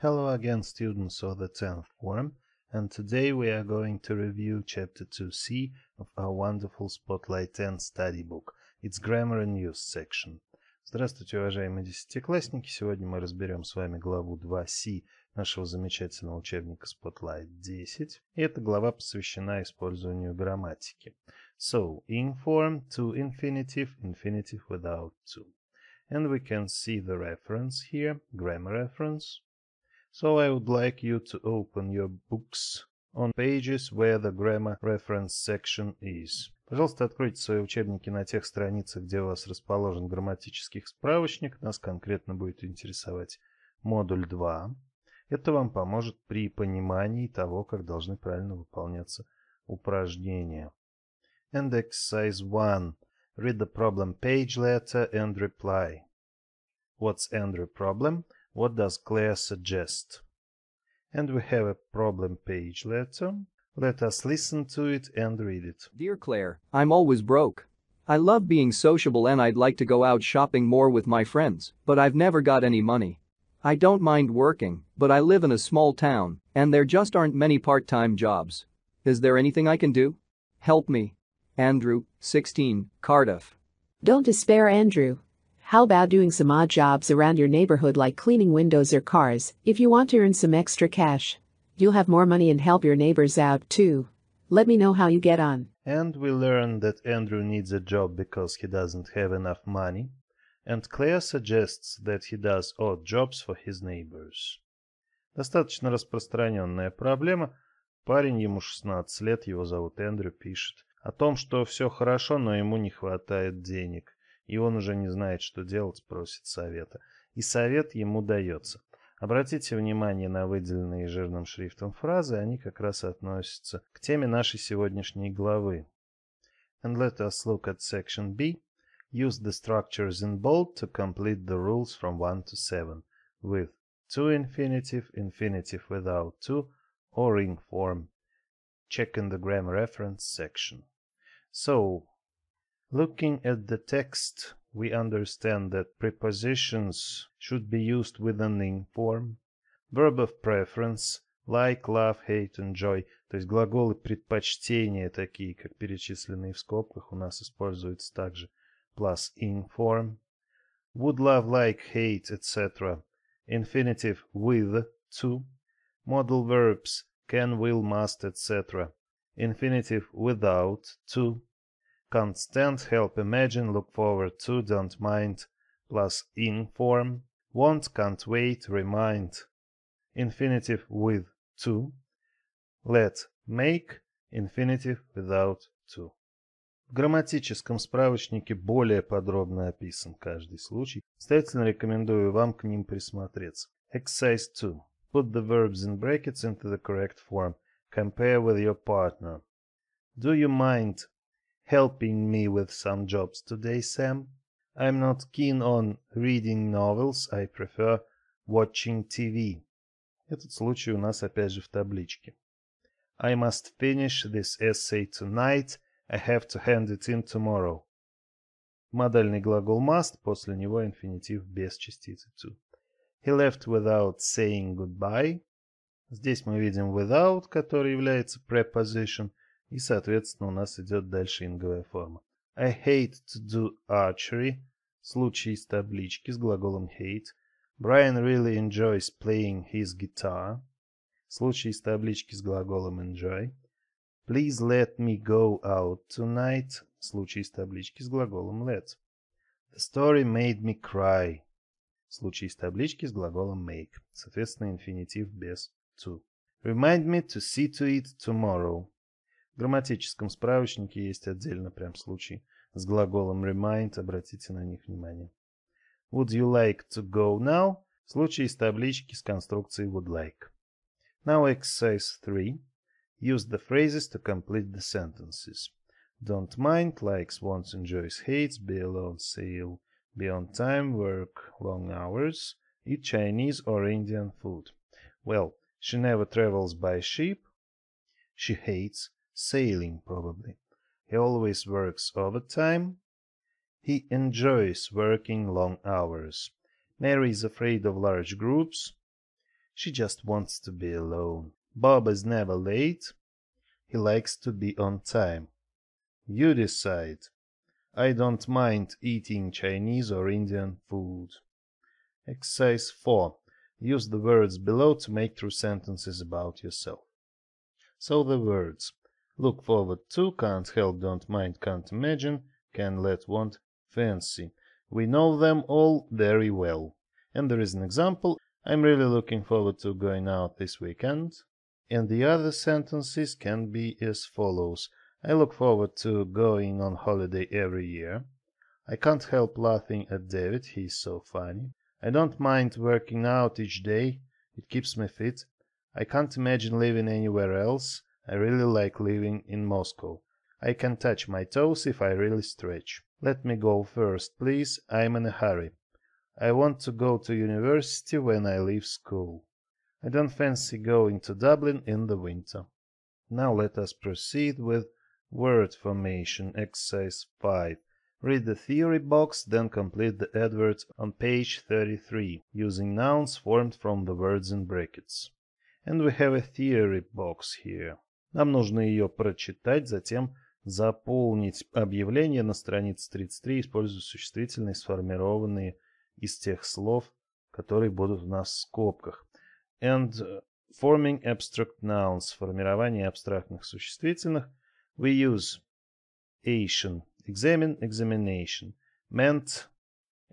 Hello again students of the 10th form and today we are going to review chapter 2c of our wonderful Spotlight 10 study book, its grammar and use section. Здравствуйте, уважаемые десятиклассники! Сегодня мы разберем с вами главу 2c нашего замечательного учебника Spotlight 10. И эта глава посвящена использованию грамматики. So, in form to infinitive, infinitive without to. And we can see the reference here, grammar reference. so I would like you to open your books on pages where the grammar reference section is. Пожалуйста, откройте свои учебники на тех страницах, где у вас расположен грамматический справочник. Нас конкретно будет интересовать модуль 2. Это вам поможет при понимании того, как должны правильно выполняться упражнения. And exercise 1. Read the problem page letter and reply. What's Andrew problem? what does Claire suggest? And we have a problem page letter. Let us listen to it and read it. Dear Claire, I'm always broke. I love being sociable and I'd like to go out shopping more with my friends, but I've never got any money. I don't mind working, but I live in a small town and there just aren't many part-time jobs. Is there anything I can do? Help me. Andrew, 16, Cardiff. Don't despair, Andrew. How about doing some odd jobs around your neighborhood like cleaning windows or cars if you want to earn some extra cash? You'll have more money and help your neighbors out too. Let me know how you get on. And we learn that Andrew needs a job because he doesn't have enough money, and Claire suggests that he does odd jobs for his neighbors. Достаточно распространенная проблема. Парень, ему 16 лет, его зовут Эндрю, пишет о том, что все хорошо, но ему не хватает денег. и он уже не знает, что делать, просит совета. И совет ему дается. Обратите внимание на выделенные жирным шрифтом фразы, они как раз относятся к теме нашей сегодняшней главы. And let us look at section B. Use the structures in bold to complete the rules from 1 to 7 with to infinitive, infinitive without to, or in form. Check in the grammar reference section. So, Looking at the text, we understand that prepositions should be used with an ing form, verb of preference, like, love, hate, enjoy. То есть глаголы предпочтения, такие как перечисленные в скобках, у нас используются также plus ing form. Would love, like, hate, etc. Infinitive with, to. Model verbs can, will, must, etc. Infinitive without, to. Constant, help imagine, look forward to, don't mind, plus in form. Want, can't wait, remind. Infinitive with to. Let, make, Infinitive without to. В грамматическом справочнике более подробно описан каждый случай. Настоятельно рекомендую вам к ним присмотреться. Exercise 2. Put the verbs in brackets into the correct form. Compare with your partner. Do you mind helping me with some jobs today, Sam. I'm not keen on reading novels, I prefer watching TV. Этот случай у нас опять же в табличке. I must finish this essay tonight. I have to hand it in tomorrow. Модальный глагол must, после него инфинитив без частицы to. He left without saying goodbye. Здесь мы видим without, который является preposition. И, соответственно, у нас идет дальше инговая форма. I hate to do archery. Случай из таблички с глаголом hate. Brian really enjoys playing his guitar. Случай из таблички с глаголом enjoy. Please let me go out tonight. Случай из таблички с глаголом let. The story made me cry. Случай из таблички с глаголом make. Соответственно, инфинитив без to. Remind me to see to it tomorrow. грамматическом справочнике есть отдельно прям случай с глаголом remind, обратите на них внимание. Would you like to go now? Случай из таблички с конструкцией would like. Now exercise 3. Use the phrases to complete the sentences. Don't mind, likes, wants, enjoys, hates, be alone, sail, be on time, work long hours, eat Chinese or Indian food. Well, she never travels by ship. She hates sailing probably. He always works overtime. He enjoys working long hours. Mary is afraid of large groups. She just wants to be alone. Bob is never late. He likes to be on time. You decide. I don't mind eating Chinese or Indian food. Exercise 4. Use the words below to make true sentences about yourself. So the words look forward to, can't help, don't mind, can't imagine, can let, want, fancy. We know them all very well. And there is an example. I'm really looking forward to going out this weekend. And the other sentences can be as follows. I look forward to going on holiday every year. I can't help laughing at David, he's so funny. I don't mind working out each day, it keeps me fit. I can't imagine living anywhere else. I really like living in Moscow. I can touch my toes if I really stretch. Let me go first, please. I'm in a hurry. I want to go to university when I leave school. I don't fancy going to Dublin in the winter. Now let us proceed with word formation, exercise 5. Read the theory box, then complete the adverbs on page 33, using nouns formed from the words in brackets. And we have a theory box here. Нам нужно ее прочитать, затем заполнить объявление на странице 33, используя существительные, сформированные из тех слов, которые будут у нас в скобках. And forming abstract nouns, формирование абстрактных существительных, we use ation, examine, examination, meant,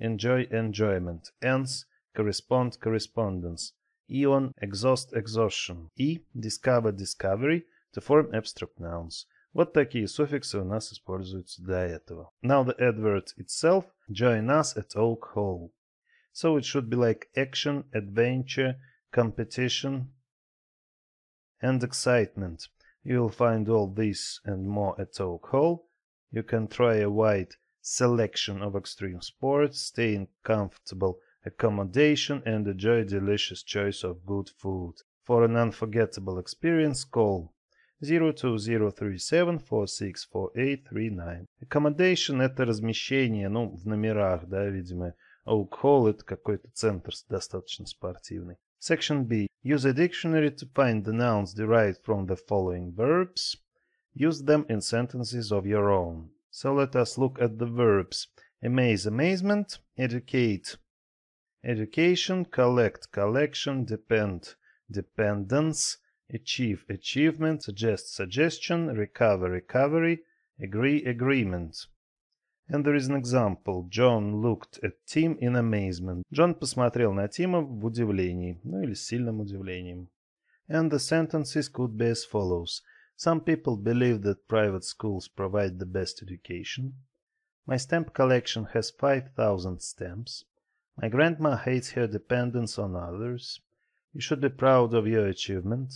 enjoy, enjoyment, ends, correspond, correspondence, ion, exhaust, exhaustion, e, discover, discovery, to form abstract nouns. Вот такие суффиксы у нас используются для этого. Now the adverb itself, join us at Oak Hall. So it should be like action, adventure, competition and excitement. You will find all this and more at Oak Hall. You can try a wide selection of extreme sports, stay in comfortable accommodation and enjoy delicious choice of good food. For an unforgettable experience, call 02037464839. Accommodation — это размещение, ну, в номерах, да, видимо. Oak Hall — это какой-то центр достаточно спортивный. Section B. Use a dictionary to find the nouns derived from the following verbs. Use them in sentences of your own. So let us look at the verbs. Amaze, amazement. Educate, education. Collect, collection. Depend, dependence. Achieve, achievement, suggest, suggestion, recover, recovery, agree, agreement. And there is an example. John looked at Tim in amazement. John посмотрел на Тима в удивлении, ну или с сильным удивлением. And the sentences could be as follows. Some people believe that private schools provide the best education. My stamp collection has 5,000 stamps. My grandma hates her dependence on others. You should be proud of your achievement.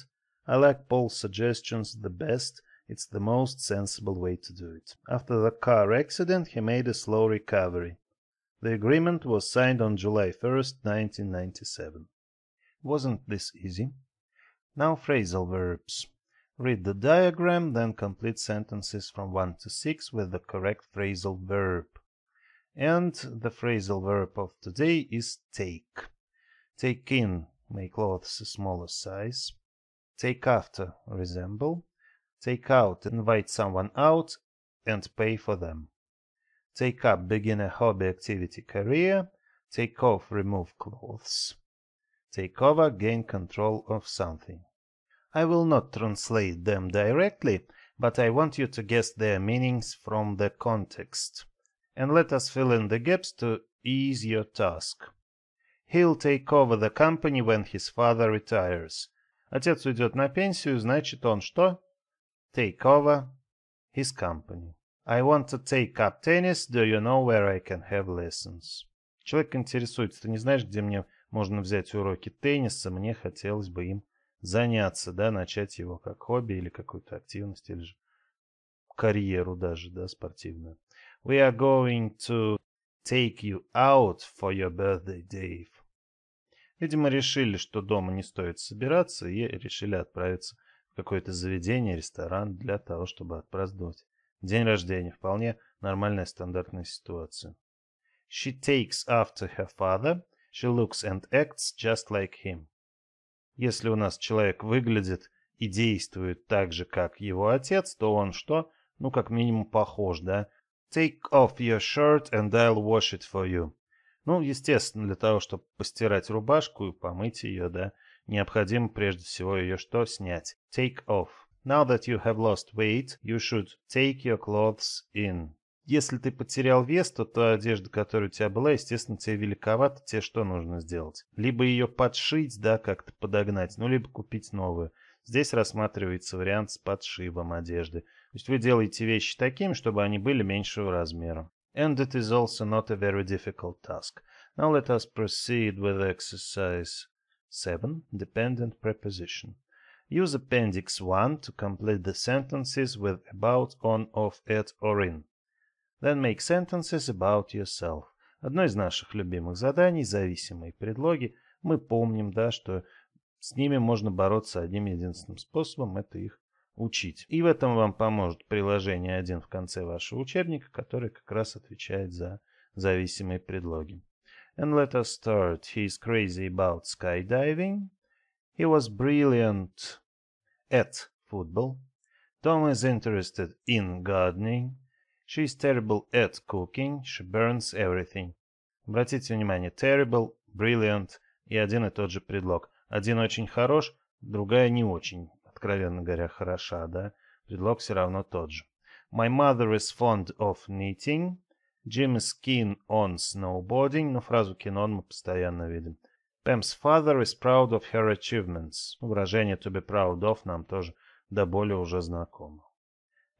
I like Paul's suggestions the best. It's the most sensible way to do it. After the car accident, he made a slow recovery. The agreement was signed on July 1st, 1997. Wasn't this easy? Now phrasal verbs. Read the diagram, then complete sentences from 1 to 6 with the correct phrasal verb. And the phrasal verb of today is take. Take in, make clothes a smaller size take after, resemble, take out, invite someone out, and pay for them. Take up, begin a hobby, activity, career, take off, remove clothes. Take over, gain control of something. I will not translate them directly, but I want you to guess their meanings from the context. And let us fill in the gaps to ease your task. He'll take over the company when his father retires. Отец уйдет на пенсию, значит он что? Take over his company. I want to take up tennis. Do you know where I can have lessons? Человек интересуется, ты не знаешь, где мне можно взять уроки тенниса? Мне хотелось бы им заняться, да, начать его как хобби или какую-то активность, или же карьеру даже, да, спортивную. We are going to take you out for your birthday Dave. Видимо, решили, что дома не стоит собираться, и решили отправиться в какое-то заведение, ресторан для того, чтобы отпраздновать. День рождения. Вполне нормальная стандартная ситуация. She takes after her father. She looks and acts just like him. Если у нас человек выглядит и действует так же, как его отец, то он что? Ну, как минимум, похож, да? Take off your shirt and I'll wash it for you. Ну, естественно, для того, чтобы постирать рубашку и помыть ее, да, необходимо прежде всего ее что? Снять. Take off. Now that you have lost weight, you should take your clothes in. Если ты потерял вес, то та одежда, которая у тебя была, естественно, тебе великовата, тебе что нужно сделать? Либо ее подшить, да, как-то подогнать, ну, либо купить новую. Здесь рассматривается вариант с подшивом одежды. То есть вы делаете вещи такими, чтобы они были меньшего размера. and it is also not a very difficult task. Now let us proceed with exercise 7, dependent preposition. Use Appendix 1 to complete the sentences with about, on, of, at or in. Then make sentences about yourself. Одно из наших любимых заданий – зависимые предлоги. Мы помним, да, что с ними можно бороться одним единственным способом – это их учить. И в этом вам поможет приложение 1 в конце вашего учебника, который как раз отвечает за зависимые предлоги. And let us start. He is crazy about skydiving. He was brilliant at football. Tom is interested in gardening. She is terrible at cooking. She burns everything. Обратите внимание, terrible, brilliant и один и тот же предлог. Один очень хорош, другая не очень. откровенно говоря, хороша, да? Предлог все равно тот же. My mother is fond of knitting. Jim is keen on snowboarding. Но фразу keen on мы постоянно видим. Pam's father is proud of her achievements. Выражение to be proud of нам тоже до боли уже знакомо.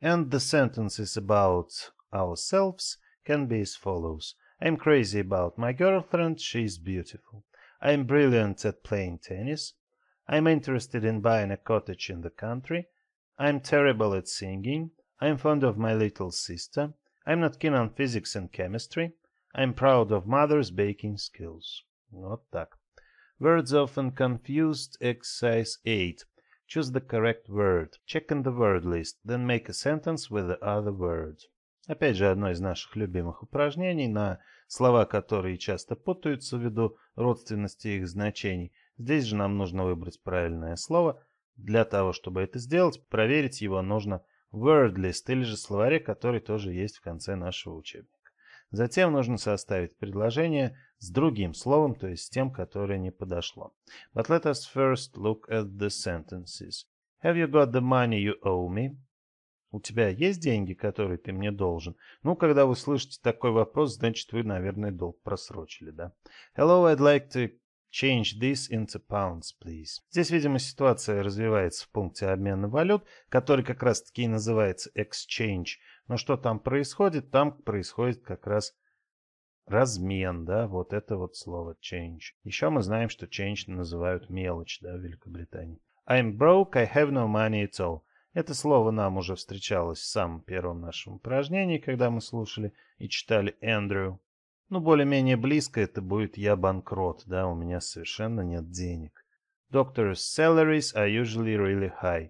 And the sentences about ourselves can be as follows. I'm crazy about my girlfriend. She is beautiful. I'm brilliant at playing tennis. I'm interested in buying a cottage in the country. I'm terrible at singing. I'm fond of my little sister. I'm not keen on physics and chemistry. I'm proud of mother's baking skills. Not так. Words often confused. Exercise 8. Choose the correct word. Check in the word list, then make a sentence with the other word. Опять же, одно из наших любимых упражнений на слова, которые часто путаются ввиду родственности их значений. Здесь же нам нужно выбрать правильное слово. Для того, чтобы это сделать, проверить его нужно в wordlist или же словаре, который тоже есть в конце нашего учебника. Затем нужно составить предложение с другим словом, то есть с тем, которое не подошло. But let us first look at the sentences. Have you got the money you owe me? У тебя есть деньги, которые ты мне должен? Ну, когда вы слышите такой вопрос, значит, вы, наверное, долг просрочили, да? Hello, I'd like to Change this into pounds, please. Здесь, видимо, ситуация развивается в пункте обмена валют, который как раз-таки и называется exchange. Но что там происходит? Там происходит как раз размен, да, вот это вот слово change. Еще мы знаем, что change называют мелочь, да, в Великобритании. I'm broke, I have no money at all. Это слово нам уже встречалось в самом первом нашем упражнении, когда мы слушали и читали Эндрю. Ну, более-менее близко это будет «я банкрот», да, у меня совершенно нет денег. Doctors' salaries are usually really high.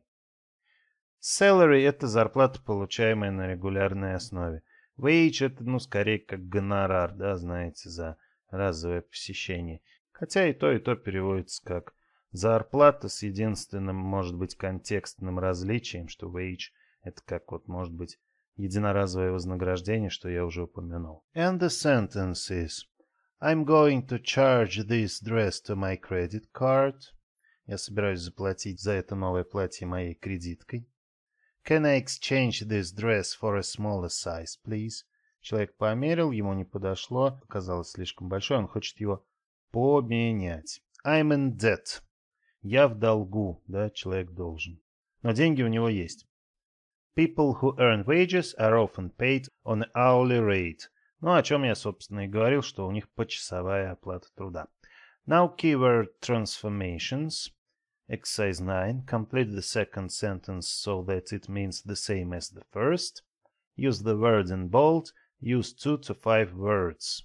Salary – это зарплата, получаемая на регулярной основе. Wage – это, ну, скорее, как гонорар, да, знаете, за разовое посещение. Хотя и то, и то переводится как зарплата с единственным, может быть, контекстным различием, что wage – это как вот, может быть, единоразовое вознаграждение, что я уже упомянул. And the sentence is I'm going to charge this dress to my credit card. Я собираюсь заплатить за это новое платье моей кредиткой. Can I exchange this dress for a smaller size, please? Человек померил, ему не подошло, оказалось слишком большое, он хочет его поменять. I'm in debt. Я в долгу, да, человек должен. Но деньги у него есть. People who earn wages are often paid on hourly rate. Ну, о чем я, собственно, и говорил, что у них почасовая оплата труда. Now keyword transformations. Exercise 9. Complete the second sentence so that it means the same as the first. Use the words in bold. Use two to five words.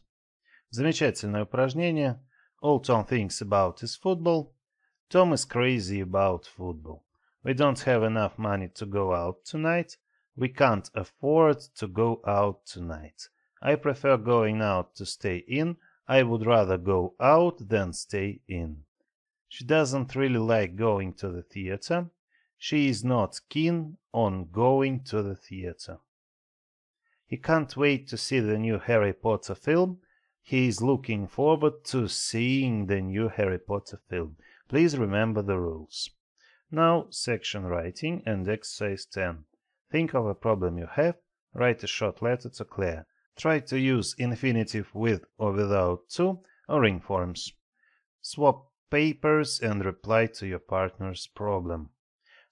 Замечательное упражнение. All Tom thinks about is football. Tom is crazy about football. We don't have enough money to go out tonight. We can't afford to go out tonight. I prefer going out to stay in. I would rather go out than stay in. She doesn't really like going to the theater. She is not keen on going to the theater. He can't wait to see the new Harry Potter film. He is looking forward to seeing the new Harry Potter film. Please remember the rules. Now section writing and exercise 10. Think of a problem you have, write a short letter to Claire. Try to use infinitive with or without to or in forms. Swap papers and reply to your partner's problem.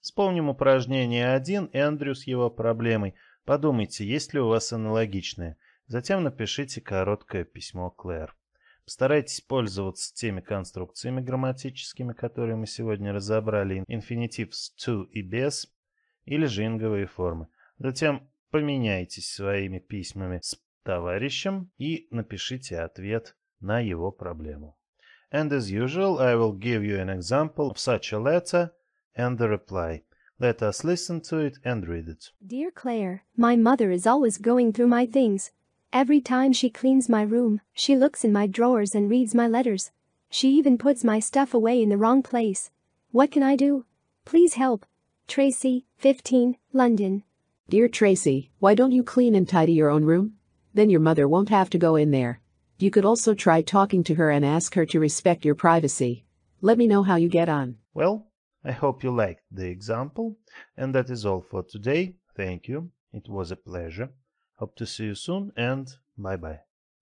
Вспомним упражнение 1 и Эндрю с его проблемой. Подумайте, есть ли у вас аналогичные. Затем напишите короткое письмо Клэр. Старайтесь пользоваться теми конструкциями грамматическими, которые мы сегодня разобрали, инфинитив с to и без, или же инговые формы. Затем поменяйтесь своими письмами с товарищем и напишите ответ на его проблему. And as usual, I will give you an example of such a letter and the reply. Let us listen to it and read it. Dear Claire, my mother is always going through my things. Every time she cleans my room, she looks in my drawers and reads my letters. She even puts my stuff away in the wrong place. What can I do? Please help. Tracy, 15, London. Dear Tracy, why don't you clean and tidy your own room? Then your mother won't have to go in there. You could also try talking to her and ask her to respect your privacy. Let me know how you get on. Well, I hope you liked the example. And that is all for today. Thank you. It was a pleasure. Hope to see you soon and bye bye.